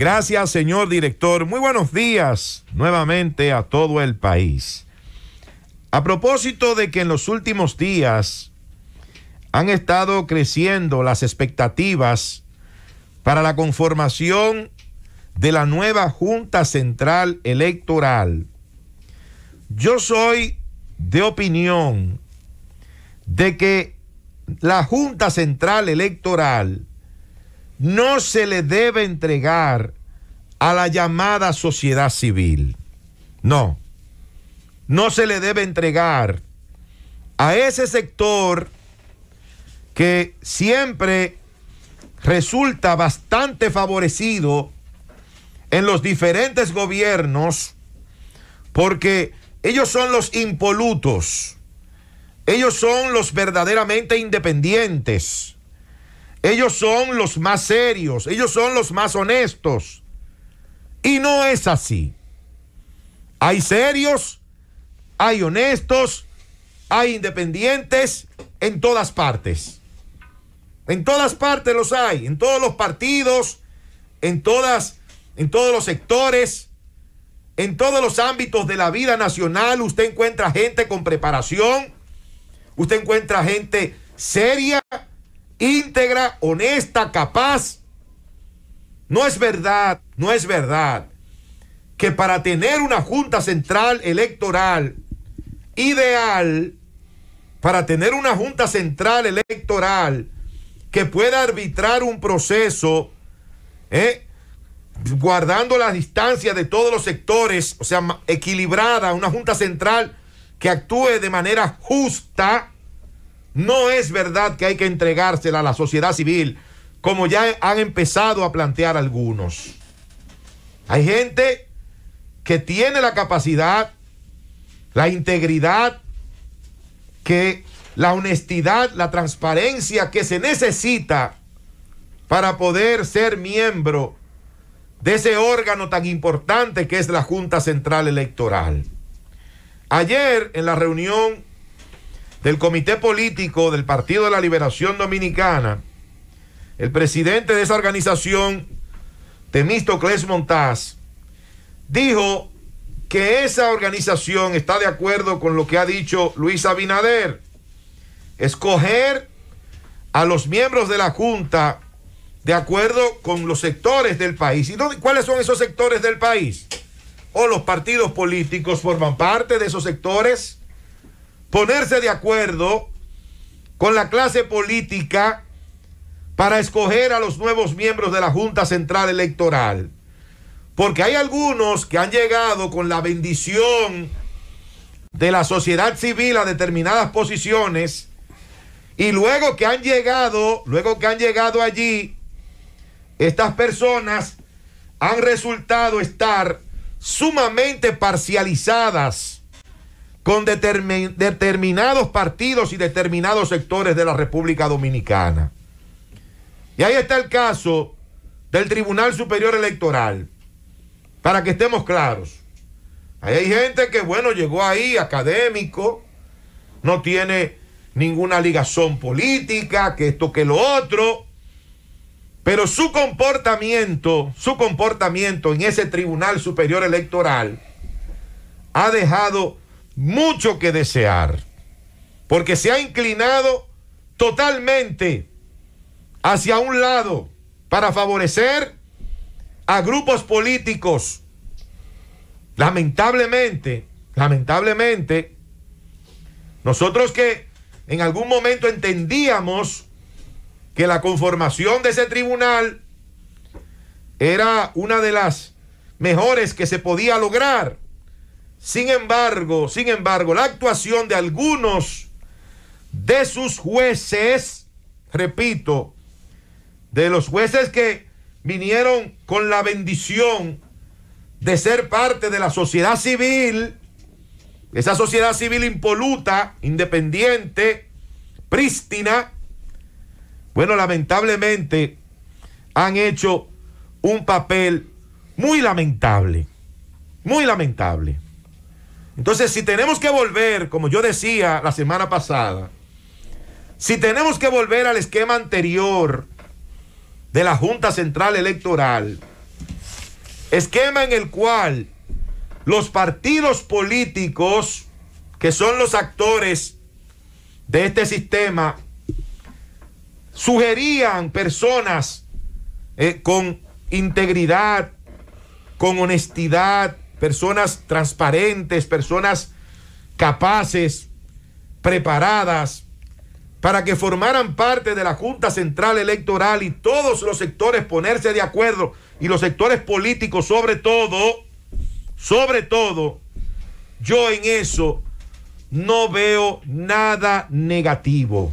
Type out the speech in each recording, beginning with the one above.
Gracias, señor director. Muy buenos días nuevamente a todo el país. A propósito de que en los últimos días han estado creciendo las expectativas para la conformación de la nueva Junta Central Electoral. Yo soy de opinión de que la Junta Central Electoral no se le debe entregar a la llamada sociedad civil. No, no se le debe entregar a ese sector que siempre resulta bastante favorecido en los diferentes gobiernos porque ellos son los impolutos, ellos son los verdaderamente independientes ellos son los más serios, ellos son los más honestos. Y no es así. Hay serios, hay honestos, hay independientes en todas partes. En todas partes los hay, en todos los partidos, en todas en todos los sectores, en todos los ámbitos de la vida nacional, usted encuentra gente con preparación, usted encuentra gente seria, íntegra, honesta, capaz. No es verdad, no es verdad que para tener una Junta Central Electoral ideal, para tener una Junta Central Electoral que pueda arbitrar un proceso, ¿eh? guardando la distancia de todos los sectores, o sea, equilibrada, una Junta Central que actúe de manera justa, no es verdad que hay que entregársela a la sociedad civil, como ya han empezado a plantear algunos. Hay gente que tiene la capacidad, la integridad, que la honestidad, la transparencia que se necesita para poder ser miembro de ese órgano tan importante que es la Junta Central Electoral. Ayer en la reunión del Comité Político del Partido de la Liberación Dominicana, el presidente de esa organización, Temístocles Montaz, dijo que esa organización está de acuerdo con lo que ha dicho Luis Abinader, escoger a los miembros de la Junta de acuerdo con los sectores del país. ¿Y cuáles son esos sectores del país? ¿O los partidos políticos forman parte de esos sectores? ponerse de acuerdo con la clase política para escoger a los nuevos miembros de la Junta Central Electoral. Porque hay algunos que han llegado con la bendición de la sociedad civil a determinadas posiciones y luego que han llegado, luego que han llegado allí, estas personas han resultado estar sumamente parcializadas con determinados partidos y determinados sectores de la República Dominicana. Y ahí está el caso del Tribunal Superior Electoral, para que estemos claros. hay gente que, bueno, llegó ahí académico, no tiene ninguna ligazón política, que esto, que lo otro, pero su comportamiento, su comportamiento en ese Tribunal Superior Electoral ha dejado mucho que desear, porque se ha inclinado totalmente hacia un lado para favorecer a grupos políticos. Lamentablemente, lamentablemente, nosotros que en algún momento entendíamos que la conformación de ese tribunal era una de las mejores que se podía lograr, sin embargo, sin embargo, la actuación de algunos de sus jueces, repito, de los jueces que vinieron con la bendición de ser parte de la sociedad civil, esa sociedad civil impoluta, independiente, prístina, bueno, lamentablemente han hecho un papel muy lamentable, muy lamentable. Entonces, si tenemos que volver, como yo decía la semana pasada, si tenemos que volver al esquema anterior de la Junta Central Electoral, esquema en el cual los partidos políticos, que son los actores de este sistema, sugerían personas eh, con integridad, con honestidad, personas transparentes, personas capaces, preparadas, para que formaran parte de la Junta Central Electoral y todos los sectores ponerse de acuerdo y los sectores políticos sobre todo, sobre todo, yo en eso no veo nada negativo.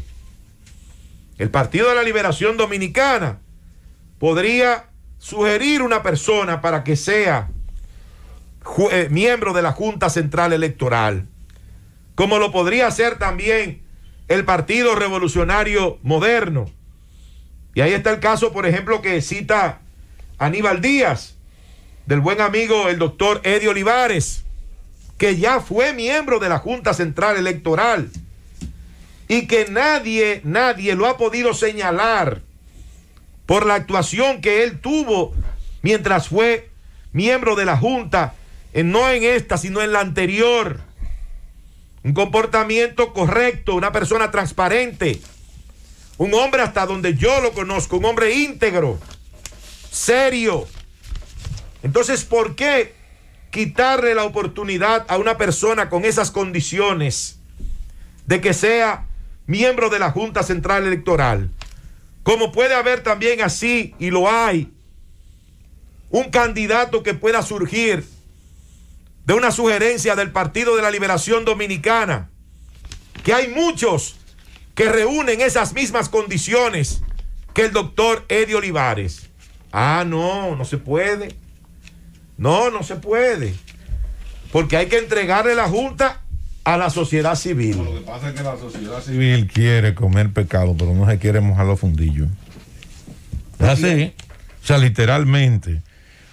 El Partido de la Liberación Dominicana podría sugerir una persona para que sea eh, miembro de la Junta Central Electoral, como lo podría ser también el Partido Revolucionario Moderno. Y ahí está el caso, por ejemplo, que cita Aníbal Díaz, del buen amigo el doctor Eddie Olivares, que ya fue miembro de la Junta Central Electoral y que nadie, nadie lo ha podido señalar por la actuación que él tuvo mientras fue miembro de la Junta eh, no en esta, sino en la anterior. Un comportamiento correcto, una persona transparente. Un hombre hasta donde yo lo conozco, un hombre íntegro, serio. Entonces, ¿por qué quitarle la oportunidad a una persona con esas condiciones de que sea miembro de la Junta Central Electoral? Como puede haber también así, y lo hay, un candidato que pueda surgir de una sugerencia del Partido de la Liberación Dominicana, que hay muchos que reúnen esas mismas condiciones que el doctor Eddie Olivares. Ah, no, no se puede. No, no se puede. Porque hay que entregarle la Junta a la sociedad civil. lo que pasa es que la sociedad civil quiere comer pecado, pero no se quiere mojar los fundillos. Así. Ah, o sea, literalmente.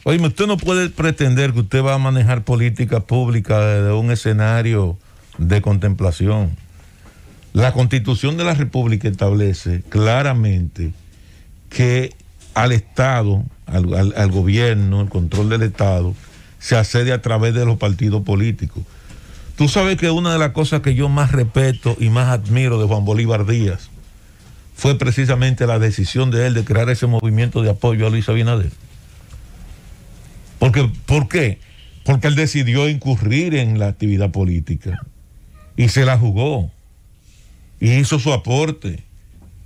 Oye, usted no puede pretender que usted va a manejar política pública desde un escenario de contemplación. La constitución de la República establece claramente que al Estado, al, gobierno, el control del Estado, se accede a través de los partidos políticos. Tú sabes que una de las cosas que yo más respeto y más admiro de Juan Bolívar Díaz fue precisamente la decisión de él de crear ese movimiento de apoyo a Luis Abinader. ¿Por qué? Porque él decidió incurrir en la actividad política y se la jugó y hizo su aporte.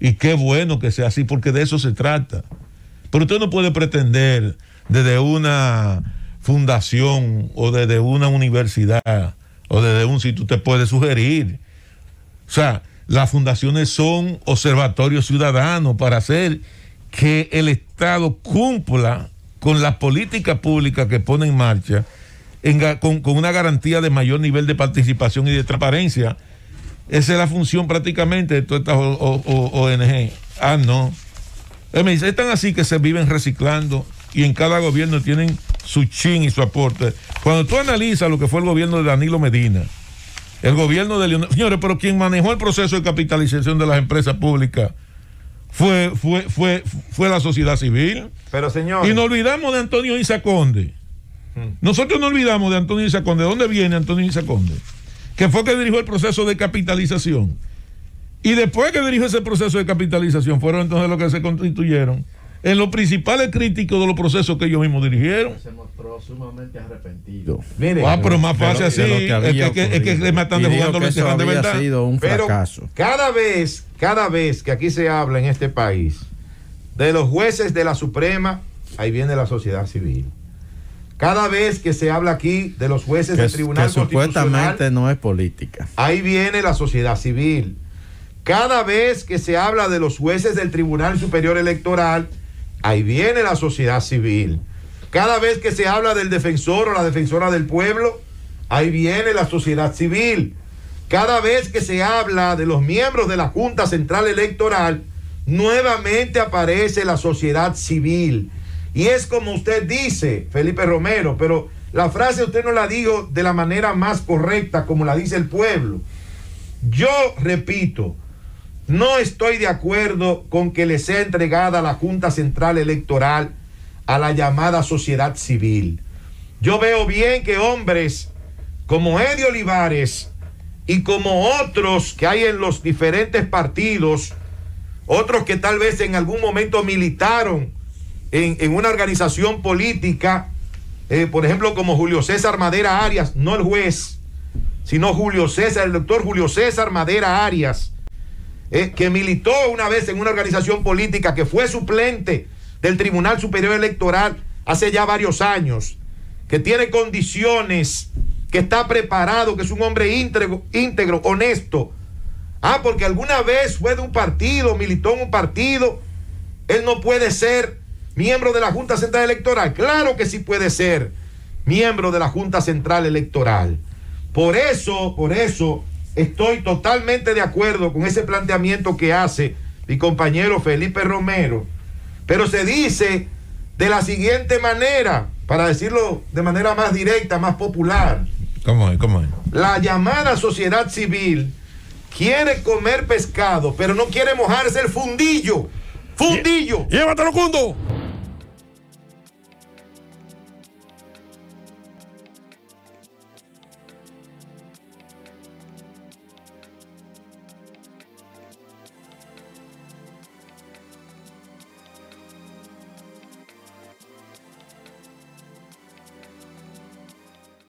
Y qué bueno que sea así, porque de eso se trata. Pero usted no puede pretender desde una fundación o desde una universidad o desde un sitio, usted puede sugerir. O sea, las fundaciones son observatorios ciudadanos para hacer que el Estado cumpla con las políticas públicas que pone en marcha, con, una garantía de mayor nivel de participación y de transparencia. Esa es la función prácticamente de todas estas ONG. Ah, no. me dice, están así que se viven reciclando y en cada gobierno tienen su chin y su aporte. Cuando tú analizas lo que fue el gobierno de Danilo Medina, el gobierno de señores, pero quien manejó el proceso de capitalización de las empresas públicas fue, fue, fue, fue la sociedad civil. Pero señor. Y nos olvidamos de Antonio Isaconde hmm. Nosotros no olvidamos de Antonio Isa ¿De dónde viene Antonio Isaconde? Que fue que dirigió el proceso de capitalización. Y después que dirigió ese proceso de capitalización, fueron entonces los que se constituyeron en los principales críticos de los procesos que ellos mismos dirigieron. Pero sumamente arrepentido. Mire, ah, pero más fácil así. Es que, es que le de de verdad. Sido un pero fracaso. Cada vez, cada vez que aquí se habla en este país de los jueces de la Suprema, ahí viene la sociedad civil. Cada vez que se habla aquí de los jueces del Tribunal que supuestamente no es política. Ahí viene la sociedad civil. Cada vez que se habla de los jueces del Tribunal Superior Electoral, ahí viene la sociedad civil. Cada vez que se habla del defensor o la defensora del pueblo, ahí viene la sociedad civil. Cada vez que se habla de los miembros de la Junta Central Electoral, nuevamente aparece la sociedad civil. Y es como usted dice, Felipe Romero, pero la frase usted no la dijo de la manera más correcta, como la dice el pueblo. Yo repito, no estoy de acuerdo con que le sea entregada la Junta Central Electoral a la llamada sociedad civil. Yo veo bien que hombres como Eddie Olivares y como otros que hay en los diferentes partidos, otros que tal vez en algún momento militaron en, una organización política, eh, por ejemplo como Julio César Madera Arias, no el juez, sino Julio César, el doctor Julio César Madera Arias, eh, que militó una vez en una organización política, que fue suplente del Tribunal Superior Electoral hace ya varios años, que tiene condiciones, que está preparado, que es un hombre íntegro, honesto. Ah, porque alguna vez fue de un partido, militó en un partido, él no puede ser miembro de la Junta Central Electoral. Claro que sí puede ser miembro de la Junta Central Electoral. Por eso, por eso estoy totalmente de acuerdo con ese planteamiento que hace mi compañero Felipe Romero pero se dice de la siguiente manera, para decirlo de manera más directa, más popular. ¿Cómo es? ¿Cómo es? La llamada sociedad civil quiere comer pescado, pero no quiere mojarse el fundillo. ¡Fundillo! ¡Llévatelo, Cundo!